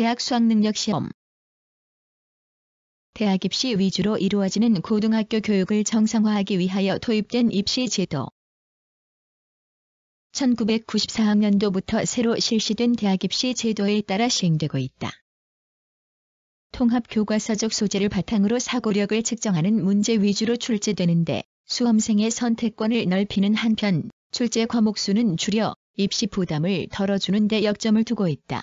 대학 수학능력 시험 대학 입시 위주로 이루어지는 고등학교 교육을 정상화하기 위하여 도입된 입시 제도 1994학년도부터 새로 실시된 대학 입시 제도에 따라 시행되고 있다. 통합 교과서적 소재를 바탕으로 사고력을 측정하는 문제 위주로 출제되는데 수험생의 선택권을 넓히는 한편 출제 과목 수는 줄여 입시 부담을 덜어주는 데 역점을 두고 있다.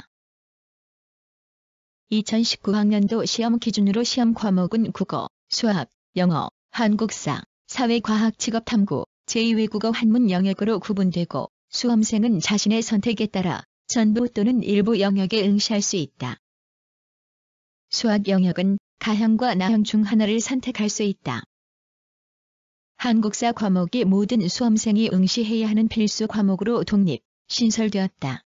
2019학년도 시험 기준으로 시험 과목은 국어, 수학, 영어, 한국사, 사회과학 직업탐구, 제2외국어 한문 영역으로 구분되고 수험생은 자신의 선택에 따라 전부 또는 일부 영역에 응시할 수 있다. 수학 영역은 가형과 나형 중 하나를 선택할 수 있다. 한국사 과목이 모든 수험생이 응시해야 하는 필수 과목으로 독립, 신설되었다.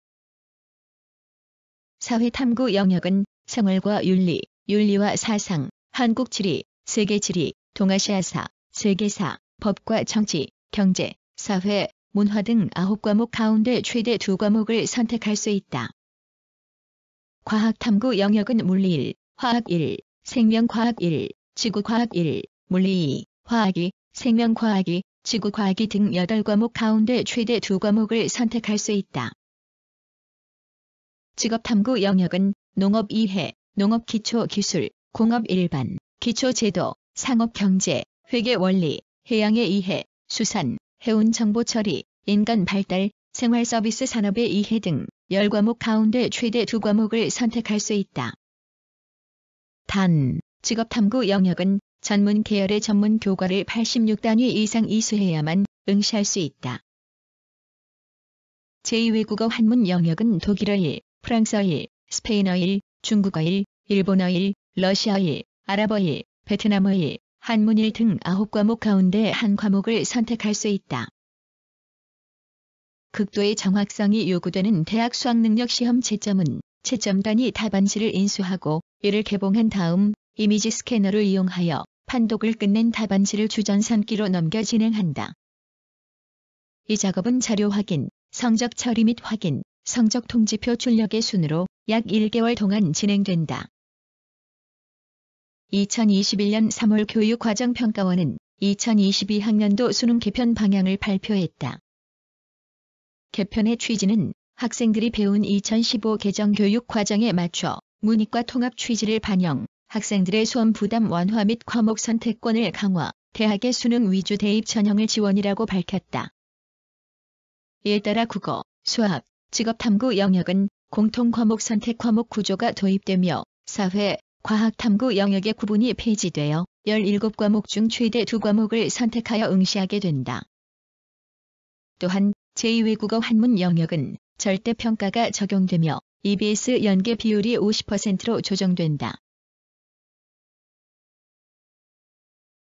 사회탐구 영역은 생활과 윤리, 윤리와 사상, 한국 지리, 세계 지리, 동아시아사, 세계사, 법과 정치, 경제, 사회, 문화 등 9과목 가운데 최대 2과목을 선택할 수 있다. 과학탐구 영역은 물리 1, 화학 1, 생명과학 1, 지구과학 1, 물리 2, 화학 2, 생명과학 2, 지구과학 2 등 8과목 가운데 최대 2과목을 선택할 수 있다. 직업탐구 영역은 농업 이해, 농업 기초 기술, 공업 일반, 기초 제도, 상업 경제, 회계 원리, 해양의 이해, 수산, 해운 정보 처리, 인간 발달, 생활 서비스 산업의 이해 등 10과목 가운데 최대 2과목을 선택할 수 있다. 단, 직업 탐구 영역은 전문 계열의 전문 교과를 86단위 이상 이수해야만 응시할 수 있다. 제2외국어 한문 영역은 독일어 1, 프랑스어 1, 스페인어 1, 중국어 1, 일본어 1, 러시아 1, 아랍어 1, 베트남어 1, 한문1등 9과목 가운데 한 과목을 선택할 수 있다. 극도의 정확성이 요구되는 대학 수학능력 시험 채점은 채점단이 답안지를 인수하고 이를 개봉한 다음 이미지 스캐너를 이용하여 판독을 끝낸 답안지를 주전산기로 넘겨 진행한다. 이 작업은 자료 확인, 성적 처리 및 확인, 성적 통지표 출력의 순으로 약 1개월 동안 진행된다. 2021년 3월 교육과정평가원은 2022학년도 수능 개편 방향을 발표했다. 개편의 취지는 학생들이 배운 2015 개정 교육 과정에 맞춰 문이과 통합 취지를 반영, 학생들의 수험 부담 완화 및 과목 선택권을 강화, 대학의 수능 위주 대입 전형을 지원이라고 밝혔다. 이에 따라 국어, 수학, 직업탐구 영역은 공통과목 선택 과목 구조가 도입되며 사회, 과학탐구 영역의 구분이 폐지되어 17과목 중 최대 2과목을 선택하여 응시하게 된다. 또한 제2외국어 한문 영역은 절대평가가 적용되며 EBS 연계 비율이 50%로 조정된다.